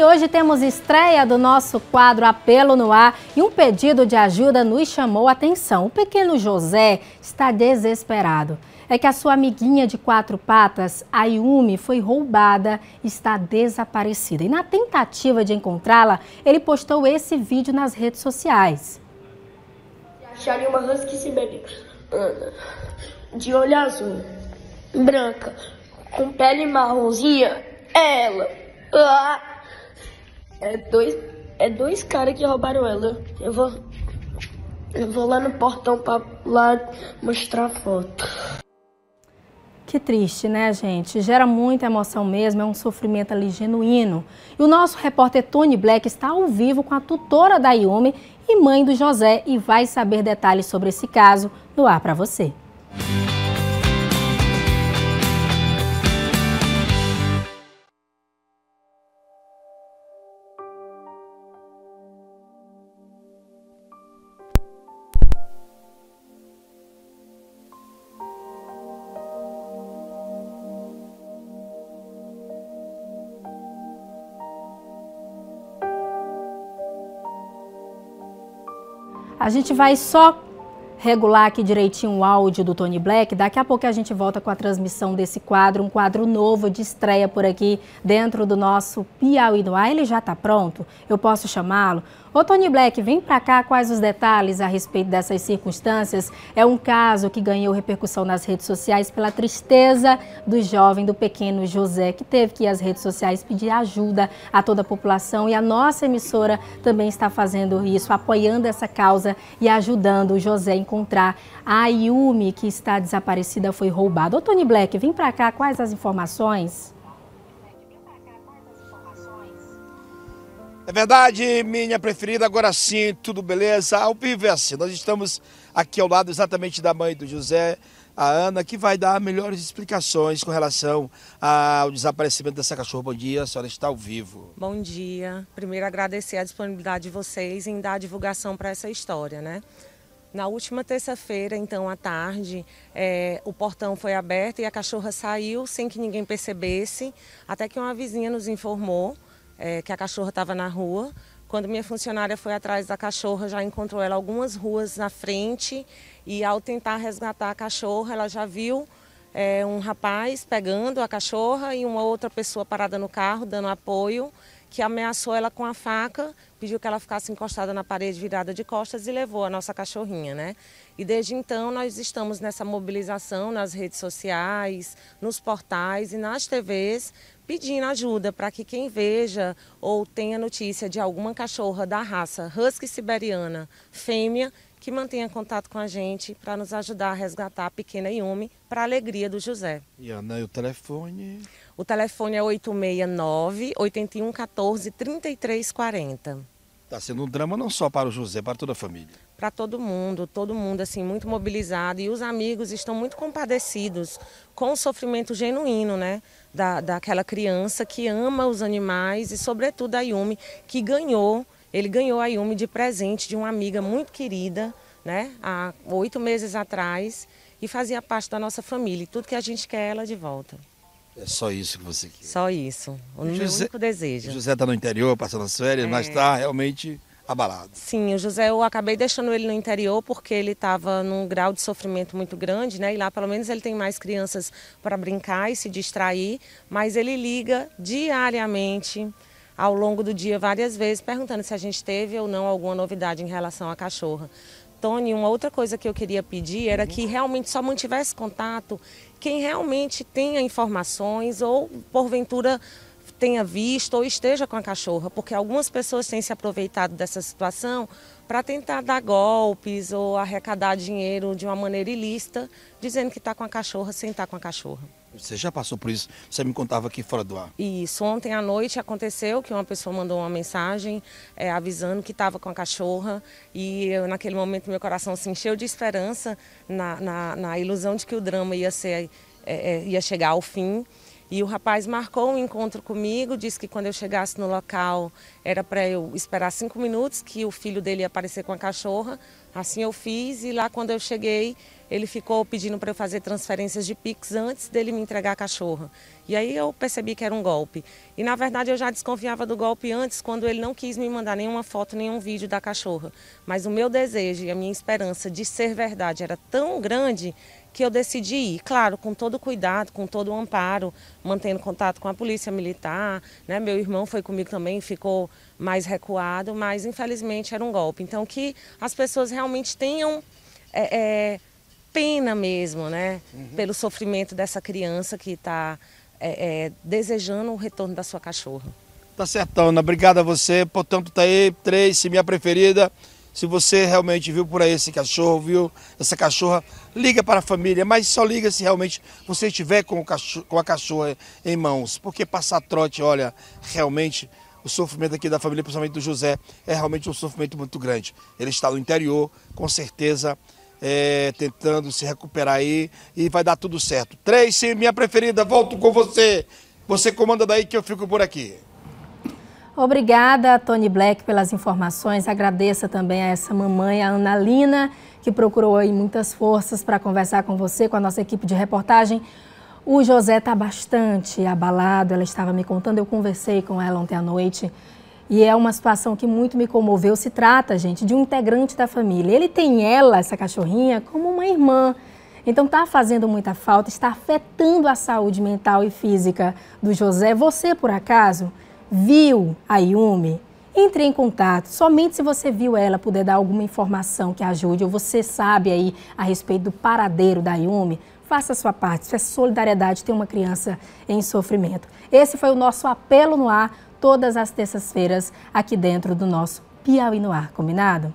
E hoje temos estreia do nosso quadro Apelo no Ar e um pedido de ajuda nos chamou a atenção. O pequeno José está desesperado. É que a sua amiguinha de quatro patas, a Yumi, foi roubada e está desaparecida. E na tentativa de encontrá-la, ele postou esse vídeo nas redes sociais. Acharem uma husky siberiana de olho azul, branca, com pele marronzinha, ela. Ah. É dois, é dois caras que roubaram ela. Eu vou, eu vou lá no portão para lá mostrar a foto. Que triste, né, gente? Gera muita emoção mesmo, é um sofrimento ali genuíno. E o nosso repórter Tony Black está ao vivo com a tutora da Yumi e mãe do José e vai saber detalhes sobre esse caso no ar para você. Música A gente vai só regular aqui direitinho o áudio do Tony Black. Daqui a pouco a gente volta com a transmissão desse quadro, um quadro novo de estreia por aqui dentro do nosso Piauí no Ar. Ele já está pronto? Eu posso chamá-lo? Ô Tony Black, vem para cá, quais os detalhes a respeito dessas circunstâncias? É um caso que ganhou repercussão nas redes sociais pela tristeza do jovem, do pequeno José, que teve que ir às redes sociais pedir ajuda a toda a população e a nossa emissora também está fazendo isso, apoiando essa causa e ajudando o José, encontrar. A Yumi, que está desaparecida, foi roubada. Ô, Tony Black, vem para cá, quais as informações? É verdade, minha preferida, agora sim, tudo beleza? Ao vivo é assim, nós estamos aqui ao lado exatamente da mãe do José, a Ana, que vai dar melhores explicações com relação ao desaparecimento dessa cachorra. Bom dia, a senhora está ao vivo. Bom dia. Primeiro, agradecer a disponibilidade de vocês em dar divulgação para essa história, né? Na última terça-feira, então, à tarde, é, o portão foi aberto e a cachorra saiu sem que ninguém percebesse, até que uma vizinha nos informou é, que a cachorra estava na rua. Quando minha funcionária foi atrás da cachorra, já encontrou ela algumas ruas na frente e ao tentar resgatar a cachorra, ela já viu é, um rapaz pegando a cachorra e uma outra pessoa parada no carro dando apoio que ameaçou ela com a faca, pediu que ela ficasse encostada na parede, virada de costas e levou a nossa cachorrinha, né? E desde então nós estamos nessa mobilização nas redes sociais, nos portais e nas TVs, pedindo ajuda para que quem veja ou tenha notícia de alguma cachorra da raça husky siberiana fêmea que mantenha contato com a gente para nos ajudar a resgatar a pequena Yumi para a alegria do José. E Ana, e o telefone? O telefone é 869 81 14 33 40. Está sendo um drama não só para o José, para toda a família. Para todo mundo, todo mundo assim muito mobilizado e os amigos estão muito compadecidos com o sofrimento genuíno, né, da, daquela criança que ama os animais e sobretudo a Yumi que ganhou ele ganhou a Yumi de presente de uma amiga muito querida, né? Há oito meses atrás e fazia parte da nossa família. E tudo que a gente quer, é ela de volta. É só isso que você quer? Só isso. O meu único desejo. O José está no interior, passando as férias, é... mas está realmente abalado. Sim, o José, eu acabei deixando ele no interior porque ele estava num grau de sofrimento muito grande, né? E lá pelo menos ele tem mais crianças para brincar e se distrair, mas ele liga diariamente ao longo do dia várias vezes perguntando se a gente teve ou não alguma novidade em relação à cachorra. Tony, uma outra coisa que eu queria pedir era que realmente só mantivesse contato quem realmente tenha informações ou porventura tenha visto ou esteja com a cachorra, porque algumas pessoas têm se aproveitado dessa situação para tentar dar golpes ou arrecadar dinheiro de uma maneira ilícita, dizendo que está com a cachorra sem estar tá com a cachorra. Você já passou por isso? Você me contava aqui fora do ar. Isso. Ontem à noite aconteceu que uma pessoa mandou uma mensagem é, avisando que estava com a cachorra. E eu, naquele momento meu coração se encheu de esperança na, na, na ilusão de que o drama ia, ser, é, é, ia chegar ao fim. E o rapaz marcou um encontro comigo, disse que quando eu chegasse no local era para eu esperar cinco minutos que o filho dele ia aparecer com a cachorra. Assim eu fiz e lá quando eu cheguei, ele ficou pedindo para eu fazer transferências de Pix antes dele me entregar a cachorra. E aí eu percebi que era um golpe. E na verdade eu já desconfiava do golpe antes, quando ele não quis me mandar nenhuma foto, nenhum vídeo da cachorra. Mas o meu desejo e a minha esperança de ser verdade era tão grande que eu decidi ir, claro, com todo cuidado, com todo o amparo, mantendo contato com a polícia militar, né? Meu irmão foi comigo também, ficou mais recuado, mas infelizmente era um golpe. Então que as pessoas realmente tenham é, é, pena mesmo, né? Uhum. Pelo sofrimento dessa criança que está é, é, desejando o retorno da sua cachorra. Tá certo, Ana. Obrigado a você. Portanto, tá aí, três, se minha preferida. Se você realmente viu por aí esse cachorro, viu essa cachorra, liga para a família, mas só liga se realmente você estiver com, cachorro, com a cachorra em mãos. Porque passar trote, olha, realmente o sofrimento aqui da família, principalmente do José, é realmente um sofrimento muito grande. Ele está no interior, com certeza, é, tentando se recuperar aí e vai dar tudo certo. Três, sim, minha preferida, volto com você. Você comanda daí que eu fico por aqui. Obrigada, Tony Black, pelas informações. Agradeça também a essa mamãe, a Analina, que procurou aí muitas forças para conversar com você, com a nossa equipe de reportagem. O José está bastante abalado, ela estava me contando, eu conversei com ela ontem à noite e é uma situação que muito me comoveu. Se trata, gente, de um integrante da família. Ele tem ela, essa cachorrinha, como uma irmã. Então está fazendo muita falta, está afetando a saúde mental e física do José. Você, por acaso, viu a Yumi, entre em contato. Somente se você viu ela, puder dar alguma informação que ajude, ou você sabe aí a respeito do paradeiro da Yumi, faça a sua parte. Isso é solidariedade ter uma criança em sofrimento. Esse foi o nosso apelo no ar, todas as terças-feiras, aqui dentro do nosso Piauí no Ar, combinado?